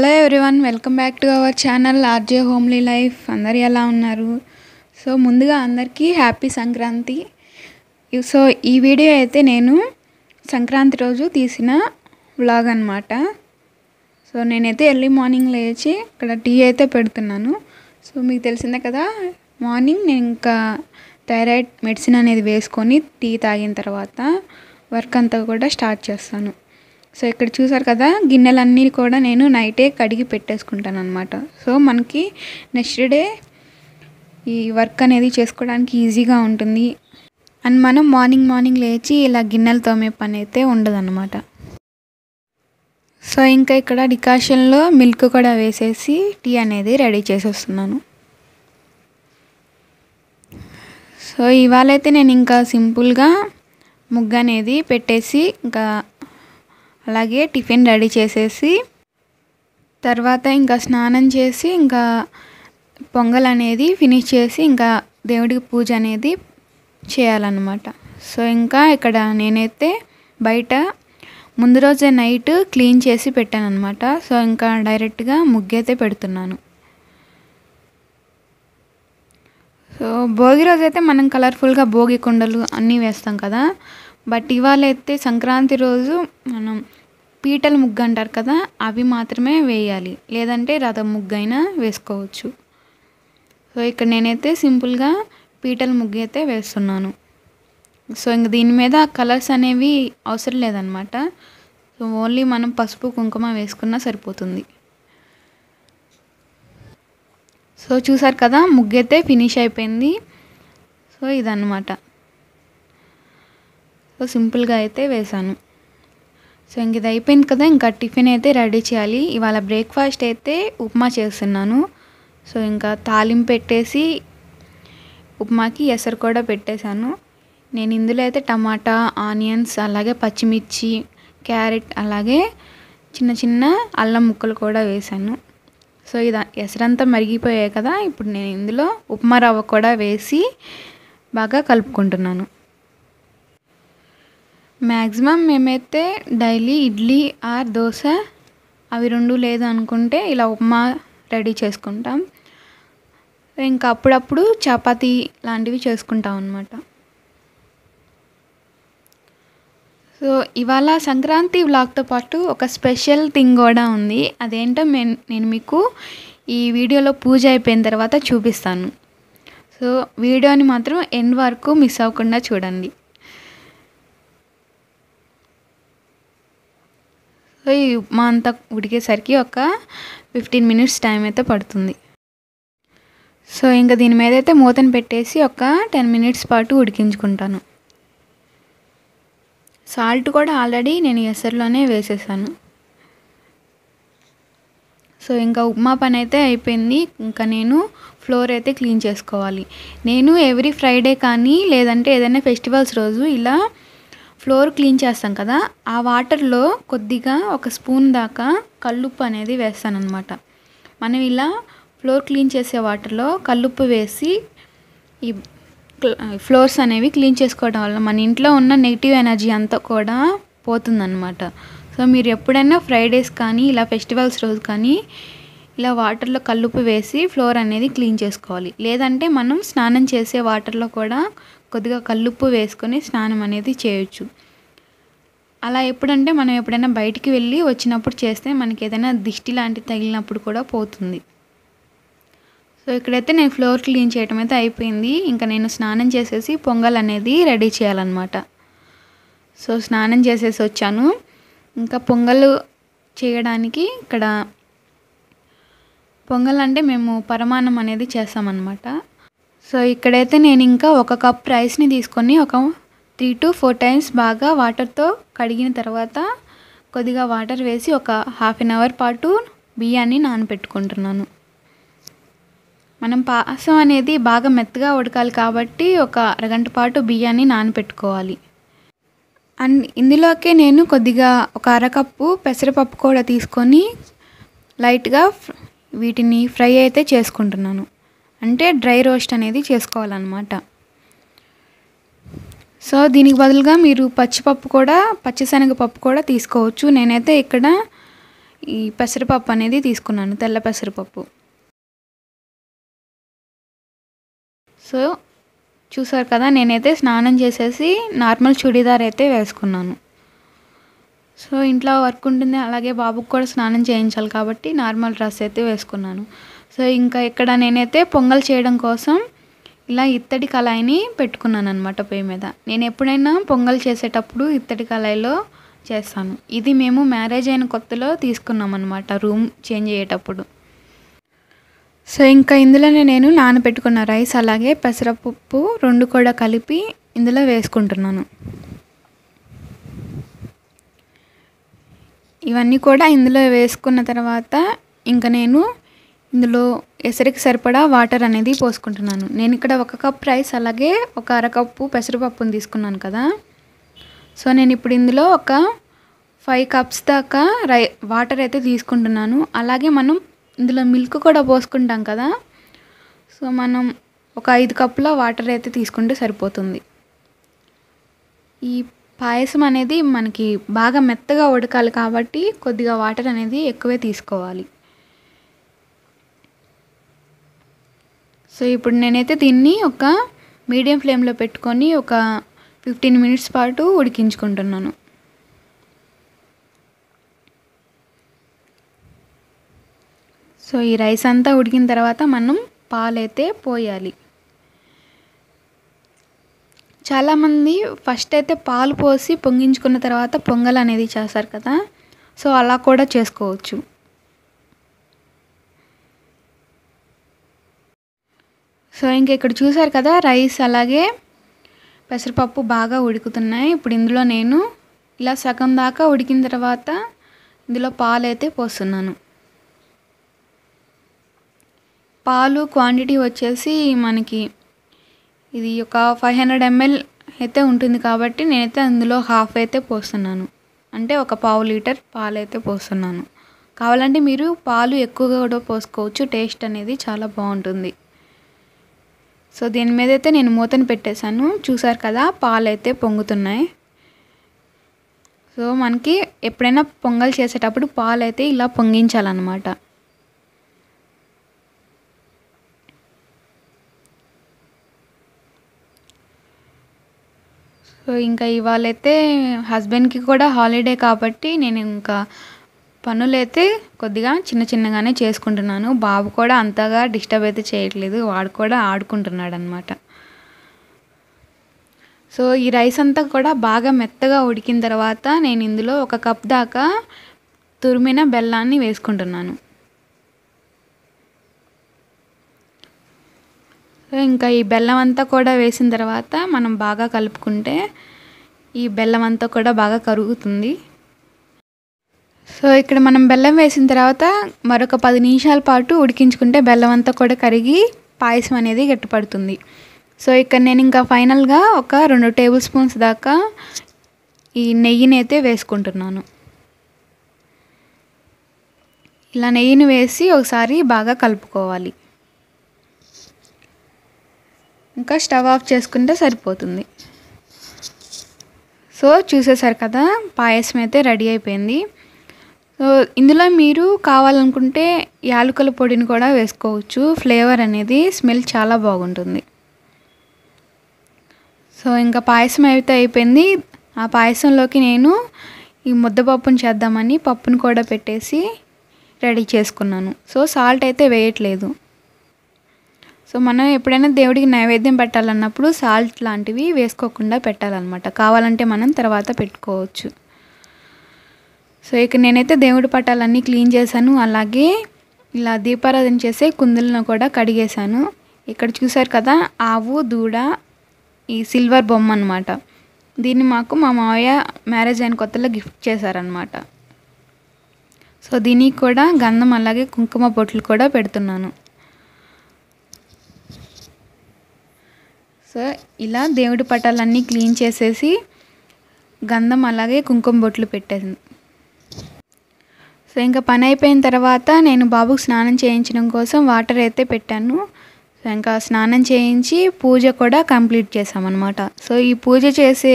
hello everyone welcome back to our channel RJ homely life అందరు ఎలా ఉన్నారు so ముందుగా అందరికీ హ్యాపీ సంక్రాంతి సో ఈ వీడియో అయితే నేను సంక్రాంతి రోజు తీసిన వ్లాగ్ అనమాట సో నేనైతే ఎర్లీ మార్నింగ్ లేచి ఇక్కడ టీ అయితే పెడుతున్నాను సో మీకు తెలిసిందే కదా మార్నింగ్ నేను ఇంకా థైరాయిడ్ మెడిసిన్ అనేది వేసుకొని టీ తాగిన తర్వాత వర్క్ అంతా కూడా స్టార్ట్ చేస్తాను సో ఇక్కడ చూసారు కదా గిన్నెలన్నీ కూడా నేను నైటే కడిగి పెట్టేసుకుంటాను అనమాట సో మనకి నెక్స్ట్ డే ఈ వర్క్ అనేది చేసుకోవడానికి ఈజీగా ఉంటుంది అండ్ మనం మార్నింగ్ మార్నింగ్ లేచి ఇలా గిన్నెలు తోమే పని అయితే ఉండదన్నమాట సో ఇంకా ఇక్కడ డికాషన్లో మిల్క్ కూడా వేసేసి టీ అనేది రెడీ చేసేస్తున్నాను సో ఇవాళైతే నేను ఇంకా సింపుల్గా ముగ్గు అనేది పెట్టేసి ఇంకా అలాగే టిఫిన్ రెడీ చేసేసి తర్వాత ఇంకా స్నానం చేసి ఇంకా పొంగల్ అనేది ఫినిష్ చేసి ఇంకా దేవుడికి పూజ అనేది చేయాలన్నమాట సో ఇంకా ఇక్కడ నేనైతే బయట ముందు రోజే నైట్ క్లీన్ చేసి పెట్టాను అనమాట సో ఇంకా డైరెక్ట్గా ముగ్గైతే పెడుతున్నాను సో భోగి రోజు అయితే మనం కలర్ఫుల్గా భోగి కుండలు అన్నీ వేస్తాం కదా బట్ ఇవాళ అయితే సంక్రాంతి రోజు మనం పీటల ముగ్గు అంటారు కదా అవి మాత్రమే వేయాలి లేదంటే రథం ముగ్గు అయినా వేసుకోవచ్చు సో ఇక్కడ నేనైతే సింపుల్గా పీటల ముగ్గు అయితే వేస్తున్నాను సో ఇంక దీని మీద కలర్స్ అనేవి అవసరం లేదనమాట సో ఓన్లీ మనం పసుపు కుంకుమ వేసుకున్నా సరిపోతుంది సో చూసారు కదా ముగ్గు అయితే ఫినిష్ అయిపోయింది సో ఇదన్నమాట సో సింపుల్గా అయితే వేసాను సో ఇంక ఇది అయిపోయింది కదా ఇంకా టిఫిన్ అయితే రెడీ చేయాలి ఇవాళ బ్రేక్ఫాస్ట్ అయితే ఉప్మా చేస్తున్నాను సో ఇంకా తాలింపు పెట్టేసి ఉప్మాకి ఎసరు కూడా పెట్టేశాను నేను ఇందులో అయితే టమాటా ఆనియన్స్ అలాగే పచ్చిమిర్చి క్యారెట్ అలాగే చిన్న చిన్న అల్లం ముక్కలు కూడా వేశాను సో ఇది ఎసరంతా మరిగిపోయాయి కదా ఇప్పుడు నేను ఇందులో ఉప్మా రవ్వ కూడా వేసి బాగా కలుపుకుంటున్నాను మ్యాక్సిమం మేమైతే డైలీ ఇడ్లీ ఆర్ దోశ అవి రెండు లేదు అనుకుంటే ఇలా ఉప్మా రెడీ చేసుకుంటాం ఇంకా అప్పుడప్పుడు చపాతి లాంటివి చేసుకుంటాం అన్నమాట సో ఇవాళ సంక్రాంతి వ్లాగ్తో పాటు ఒక స్పెషల్ థింగ్ కూడా ఉంది అదేంటో నేను మీకు ఈ వీడియోలో పూజ అయిపోయిన తర్వాత చూపిస్తాను సో వీడియోని మాత్రం ఎండ్ వరకు మిస్ అవ్వకుండా చూడండి సో ఈ ఉప్మా అంతా ఉడికేసరికి ఒక ఫిఫ్టీన్ మినిట్స్ టైం అయితే పడుతుంది సో ఇంకా దీని మీద అయితే మూతను పెట్టేసి ఒక టెన్ మినిట్స్ పాటు ఉడికించుకుంటాను సాల్ట్ కూడా ఆల్రెడీ నేను ఎసరులోనే వేసేసాను సో ఇంకా ఉప్మా పని అయితే అయిపోయింది ఇంకా నేను ఫ్లోర్ అయితే క్లీన్ చేసుకోవాలి నేను ఎవ్రీ ఫ్రైడే కానీ లేదంటే ఏదైనా ఫెస్టివల్స్ రోజు ఇలా ఫ్లోర్ క్లీన్ చేస్తాం కదా ఆ వాటర్లో కొద్దిగా ఒక స్పూన్ దాకా కల్లుప్పు అనేది అనమాట మనం ఇలా ఫ్లోర్ క్లీన్ చేసే వాటర్లో కల్లుప్పు వేసి ఈ ఫ్లోర్స్ అనేవి క్లీన్ చేసుకోవడం వల్ల మన ఇంట్లో ఉన్న నెగిటివ్ ఎనర్జీ అంతా కూడా పోతుందన్నమాట సో మీరు ఎప్పుడైనా ఫ్రైడేస్ కానీ ఇలా ఫెస్టివల్స్ రోజు కానీ ఇలా వాటర్లో కల్లుపు వేసి ఫ్లోర్ అనేది క్లీన్ చేసుకోవాలి లేదంటే మనం స్నానం చేసే వాటర్లో కూడా కొద్దిగా కల్లుప్పు వేసుకొని స్నానం అనేది చేయొచ్చు అలా ఎప్పుడంటే మనం ఎప్పుడైనా బయటికి వెళ్ళి వచ్చినప్పుడు చేస్తే మనకి ఏదైనా దిష్టి లాంటివి తగిలినప్పుడు కూడా పోతుంది సో ఇక్కడైతే నేను ఫ్లోర్ క్లీన్ చేయడం అయితే అయిపోయింది ఇంకా నేను స్నానం చేసేసి పొంగల్ అనేది రెడీ చేయాలన్నమాట సో స్నానం చేసేసి వచ్చాను ఇంకా పొంగల్ చేయడానికి ఇక్కడ పొంగల్ అంటే మేము పరమాన్నం అనేది చేస్తామన్నమాట సో ఇక్కడైతే నేను ఇంకా ఒక కప్ రైస్ని తీసుకొని ఒక త్రీ టు ఫోర్ టైమ్స్ బాగా వాటర్తో కడిగిన తర్వాత కొద్దిగా వాటర్ వేసి ఒక హాఫ్ అన్ అవర్ పాటు బియ్యాన్ని నానబెట్టుకుంటున్నాను మనం పాసం అనేది బాగా మెత్తగా ఉడకాలి కాబట్టి ఒక అరగంట పాటు బియ్యాన్ని నానబెట్టుకోవాలి అండ్ ఇందులోకే నేను కొద్దిగా ఒక అరకప్పు పెసరపప్పు కూడా తీసుకొని లైట్గా వీటిని ఫ్రై అయితే చేసుకుంటున్నాను అంటే డ్రై రోస్ట్ అనేది చేసుకోవాలన్నమాట సో దీనికి బదులుగా మీరు పచ్చిపప్పు కూడా పచ్చిశనగపప్పు కూడా తీసుకోవచ్చు నేనైతే ఇక్కడ ఈ పెసరపప్పు అనేది తీసుకున్నాను తెల్ల పెసరపప్పు సో చూసారు కదా నేనైతే స్నానం చేసేసి నార్మల్ చుడీదార్ అయితే వేసుకున్నాను సో ఇంట్లో వర్క్ ఉంటుంది అలాగే బాబుకు కూడా స్నానం చేయించాలి కాబట్టి నార్మల్ డ్రెస్ అయితే వేసుకున్నాను సో ఇంకా ఇక్కడ నేనైతే పొంగల్ చేయడం కోసం ఇలా ఇత్తడి కళాయిని పెట్టుకున్నాను అనమాట పొయ్యి మీద నేను ఎప్పుడైనా పొంగల్ చేసేటప్పుడు ఇత్తడి కళాయిలో చేస్తాను ఇది మేము మ్యారేజ్ అయిన కొత్తలో తీసుకున్నాం అనమాట రూమ్ చేంజ్ అయ్యేటప్పుడు సో ఇంకా ఇందులోనే నేను నానబెట్టుకున్న రైస్ అలాగే పెసరపప్పు రెండు కూడా కలిపి ఇందులో వేసుకుంటున్నాను ఇవన్నీ కూడా ఇందులో వేసుకున్న తర్వాత ఇంకా నేను ఇందులో ఎసరికి సరిపడా వాటర్ అనేది పోసుకుంటున్నాను నేను ఇక్కడ ఒక కప్ రైస్ అలాగే ఒక అరకప్పు పెసరపప్పును తీసుకున్నాను కదా సో నేను ఇప్పుడు ఇందులో ఒక ఫైవ్ కప్స్ దాకా రై వాటర్ అయితే తీసుకుంటున్నాను అలాగే మనం ఇందులో మిల్క్ కూడా పోసుకుంటాం కదా సో మనం ఒక ఐదు కప్పుల వాటర్ అయితే తీసుకుంటే సరిపోతుంది ఈ పాయసం అనేది మనకి బాగా మెత్తగా ఉడకాలి కాబట్టి కొద్దిగా వాటర్ అనేది ఎక్కువే తీసుకోవాలి సో ఇప్పుడు నేనైతే దీన్ని ఒక మీడియం ఫ్లేమ్లో పెట్టుకొని ఒక ఫిఫ్టీన్ మినిట్స్ పాటు ఉడికించుకుంటున్నాను సో ఈ రైస్ అంతా ఉడికిన తర్వాత మనం పాలైతే పోయాలి చాలామంది ఫస్ట్ అయితే పాలు పోసి పొంగించుకున్న తర్వాత పొంగల్ అనేది చేస్తారు కదా సో అలా కూడా చేసుకోవచ్చు సో ఇంక ఇక్కడ చూసారు కదా రైస్ అలాగే పెసరపప్పు బాగా ఉడుకుతున్నాయి ఇప్పుడు ఇందులో నేను ఇలా సగం దాకా ఉడికిన తర్వాత ఇందులో పాలు అయితే పోస్తున్నాను పాలు క్వాంటిటీ వచ్చేసి మనకి ఇది ఒక ఫైవ్ హండ్రెడ్ ఎంఎల్ అయితే ఉంటుంది కాబట్టి నేనైతే అందులో హాఫ్ అయితే పోస్తున్నాను అంటే ఒక పావు లీటర్ పాలు అయితే పోస్తున్నాను కావాలంటే మీరు పాలు ఎక్కువగా కూడా పోసుకోవచ్చు టేస్ట్ అనేది చాలా బాగుంటుంది సో దీని మీద అయితే నేను మూతను పెట్టేశాను చూసారు కదా పాలు అయితే పొంగుతున్నాయి సో మనకి ఎప్పుడైనా పొంగల్ చేసేటప్పుడు పాలు అయితే ఇలా పొంగించాలన్నమాట సో ఇంకా ఇవాళైతే హస్బెండ్కి కూడా హాలిడే కాబట్టి నేను ఇంకా పనులైతే కొద్దిగా చిన్న చిన్నగానే చేసుకుంటున్నాను బాబు కూడా అంతగా డిస్టర్బ్ అయితే చేయట్లేదు వాడు కూడా ఆడుకుంటున్నాడు అనమాట సో ఈ రైస్ అంతా కూడా బాగా మెత్తగా ఉడికిన తర్వాత నేను ఇందులో ఒక కప్ దాకా తురిమిన బెల్లాన్ని వేసుకుంటున్నాను ఇంకా ఈ బెల్లం అంతా కూడా వేసిన తర్వాత మనం బాగా కలుపుకుంటే ఈ బెల్లం అంతా కూడా బాగా కరుగుతుంది సో ఇక్కడ మనం బెల్లం వేసిన తర్వాత మరొక పది నిమిషాల పాటు ఉడికించుకుంటే బెల్లం అంతా కూడా కరిగి పాయసం అనేది గట్టిపడుతుంది సో ఇక్కడ నేను ఇంకా ఫైనల్గా ఒక రెండు టేబుల్ స్పూన్స్ దాకా ఈ నెయ్యిని అయితే వేసుకుంటున్నాను ఇలా నెయ్యిని వేసి ఒకసారి బాగా కలుపుకోవాలి ఇంకా స్టవ్ ఆఫ్ చేసుకుంటే సరిపోతుంది సో చూసేసారు కదా పాయసం అయితే రెడీ అయిపోయింది ఇందులో మీరు కావాలనుకుంటే యాలకుల పొడిని కూడా వేసుకోవచ్చు ఫ్లేవర్ అనేది స్మెల్ చాలా బాగుంటుంది సో ఇంకా పాయసం అయితే అయిపోయింది ఆ పాయసంలోకి నేను ఈ ముద్దపప్పును చేద్దామని పప్పును కూడా పెట్టేసి రెడీ చేసుకున్నాను సో సాల్ట్ అయితే వేయట్లేదు సో మనం ఎప్పుడైనా దేవుడికి నైవేద్యం పెట్టాలన్నప్పుడు సాల్ట్ లాంటివి వేసుకోకుండా పెట్టాలన్నమాట కావాలంటే మనం తర్వాత పెట్టుకోవచ్చు సో ఇక నేనైతే దేవుడి పటాలన్నీ క్లీన్ చేశాను అలాగే ఇలా దీపారాధన చేసే కుందులను కూడా కడిగేశాను ఇక్కడ చూసారు కదా ఆవు దూడ ఈ సిల్వర్ బొమ్మ అనమాట దీన్ని మాకు మా మావయ్య మ్యారేజ్ అయిన కొత్తలో గిఫ్ట్ చేశారనమాట సో దీనికి కూడా గంధం అలాగే కుంకుమ బొట్లు కూడా పెడుతున్నాను సో ఇలా దేవుడి పటాలన్నీ క్లీన్ చేసేసి గంధం అలాగే కుంకుమ బొట్లు పెట్టేసింది సో ఇంకా పని అయిపోయిన తర్వాత నేను బాబుకు స్నానం చేయించడం కోసం వాటర్ అయితే పెట్టాను సో ఇంకా స్నానం చేయించి పూజ కూడా కంప్లీట్ చేసామన్నమాట సో ఈ పూజ చేసే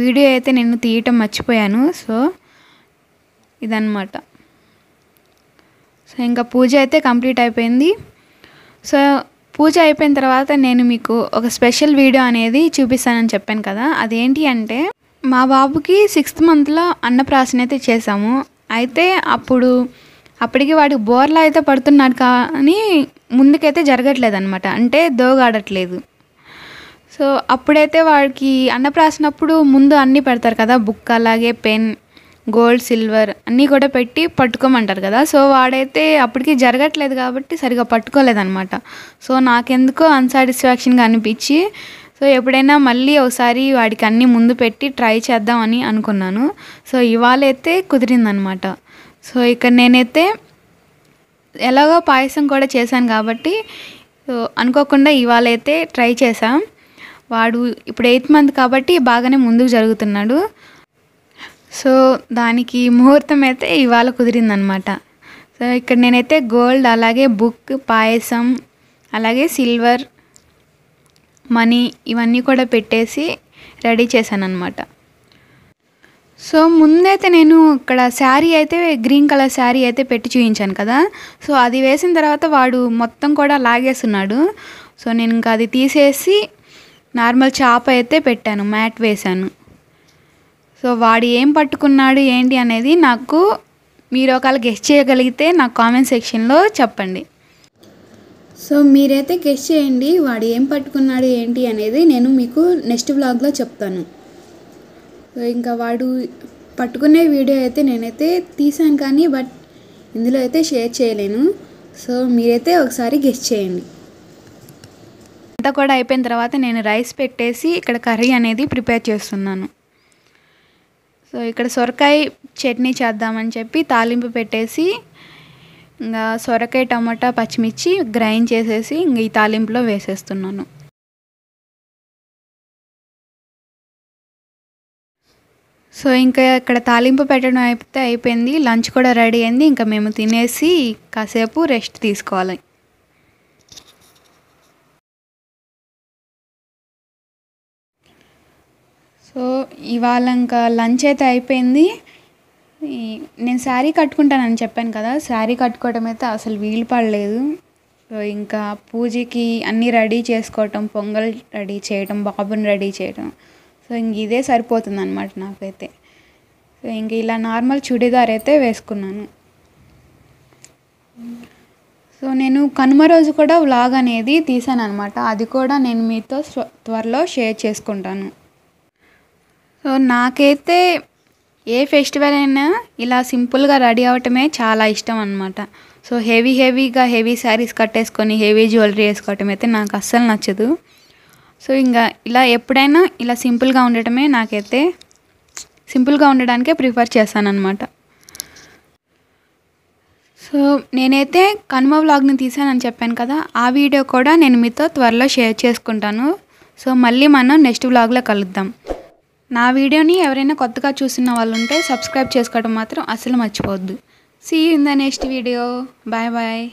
వీడియో అయితే నేను తీయటం మర్చిపోయాను సో ఇదన్నమాట సో ఇంకా పూజ అయితే కంప్లీట్ అయిపోయింది సో పూజ అయిపోయిన తర్వాత నేను మీకు ఒక స్పెషల్ వీడియో అనేది చూపిస్తానని చెప్పాను కదా అదేంటి అంటే మా బాబుకి సిక్స్త్ మంత్లో అన్నప్రాసన అయితే చేసాము అయితే అప్పుడు అప్పటికి వాడికి బోర్లా అయితే పడుతున్నాడు కానీ ముందుకైతే జరగట్లేదు అనమాట అంటే దోగాడట్లేదు సో అప్పుడైతే వాడికి అన్నప్రాసినప్పుడు ముందు అన్నీ పెడతారు కదా బుక్ అలాగే పెన్ గోల్డ్ సిల్వర్ అన్నీ కూడా పెట్టి పట్టుకోమంటారు కదా సో వాడైతే అప్పటికి జరగట్లేదు కాబట్టి సరిగా పట్టుకోలేదనమాట సో నాకెందుకో అన్సాటిస్ఫాక్షన్గా అనిపించి సో ఎప్పుడైనా మళ్ళీ ఒకసారి వాడికి అన్నీ ముందు పెట్టి ట్రై చేద్దామని అనుకున్నాను సో ఇవాళ అయితే కుదిరిందనమాట సో ఇక్కడ నేనైతే ఎలాగో పాయసం కూడా చేశాను కాబట్టి అనుకోకుండా ఇవాళ అయితే ట్రై చేశాం వాడు ఇప్పుడు ఎయిత్ మంత్ కాబట్టి బాగానే ముందుకు జరుగుతున్నాడు సో దానికి ముహూర్తం అయితే ఇవాళ కుదిరిందనమాట సో ఇక్కడ నేనైతే గోల్డ్ అలాగే బుక్ పాయసం అలాగే సిల్వర్ మనీ ఇవన్నీ కూడా పెట్టేసి రెడీ చేశాను అనమాట సో ముందైతే నేను ఇక్కడ శారీ అయితే గ్రీన్ కలర్ శారీ అయితే పెట్టి చూపించాను కదా సో అది వేసిన తర్వాత వాడు మొత్తం కూడా లాగేస్తున్నాడు సో నేను ఇంకా అది తీసేసి నార్మల్ చాప అయితే పెట్టాను మ్యాట్ వేశాను సో వాడు ఏం పట్టుకున్నాడు ఏంటి అనేది నాకు మీరు ఒకవేళ గెస్ట్ చేయగలిగితే నా కామెంట్ సెక్షన్లో చెప్పండి సో మీరైతే గెస్ట్ చేయండి వాడు ఏం పట్టుకున్నాడు ఏంటి అనేది నేను మీకు నెక్స్ట్ వ్లాగ్లో చెప్తాను ఇంకా వాడు పట్టుకునే వీడియో అయితే నేనైతే తీసాను కానీ బట్ ఇందులో అయితే షేర్ చేయలేను సో మీరైతే ఒకసారి గెస్ట్ చేయండి అంతా కూడా అయిపోయిన తర్వాత నేను రైస్ పెట్టేసి ఇక్కడ కర్రీ అనేది ప్రిపేర్ చేస్తున్నాను సో ఇక్కడ సొరకాయ చట్నీ చేద్దామని చెప్పి తాలింపు పెట్టేసి ఇంకా సొరకాయ టమాటా పచ్చిమిర్చి గ్రైండ్ చేసేసి ఇంక ఈ తాలింపులో వేసేస్తున్నాను సో ఇంకా ఇక్కడ తాలింపు పెట్టడం అయితే అయిపోయింది లంచ్ కూడా రెడీ అయింది ఇంకా మేము తినేసి కాసేపు రెస్ట్ తీసుకోవాలి సో ఇవాళ ఇంకా లంచ్ అయితే అయిపోయింది నేను శారీ కట్టుకుంటానని చెప్పాను కదా శారీ కట్టుకోవటం అయితే అసలు వీలు పడలేదు ఇంకా పూజకి అన్నీ రెడీ చేసుకోవటం పొంగల్ రెడీ చేయటం బాబుని రెడీ చేయటం సో ఇంక ఇదే సరిపోతుంది అనమాట నాకైతే సో ఇంక ఇలా నార్మల్ చుడీదార్ అయితే వేసుకున్నాను సో నేను కనుమ రోజు కూడా వ్లాగ్ అనేది తీసాను అనమాట అది కూడా నేను మీతో త్వరలో షేర్ చేసుకుంటాను సో నాకైతే ఏ ఫెస్టివల్ అయినా ఇలా సింపుల్గా రెడీ అవటమే చాలా ఇష్టం అనమాట సో హెవీ హెవీగా హెవీ శారీస్ కట్టేసుకొని హెవీ జ్యువెలరీ వేసుకోవటం అయితే నాకు అస్సలు నచ్చదు సో ఇంకా ఇలా ఎప్పుడైనా ఇలా సింపుల్గా ఉండటమే నాకైతే సింపుల్గా ఉండడానికే ప్రిఫర్ చేశానమాట సో నేనైతే కనుమ వ్లాగ్ని తీసానని చెప్పాను కదా ఆ వీడియో కూడా నేను మీతో త్వరలో షేర్ చేసుకుంటాను సో మళ్ళీ మనం నెక్స్ట్ వ్లాగ్లో కలుద్దాం నా వీడియోని ఎవరైనా కొత్తగా చూసిన వాళ్ళు ఉంటే సబ్స్క్రైబ్ చేసుకోవడం మాత్రం అసలు మర్చిపోవద్దు see in the next video bye bye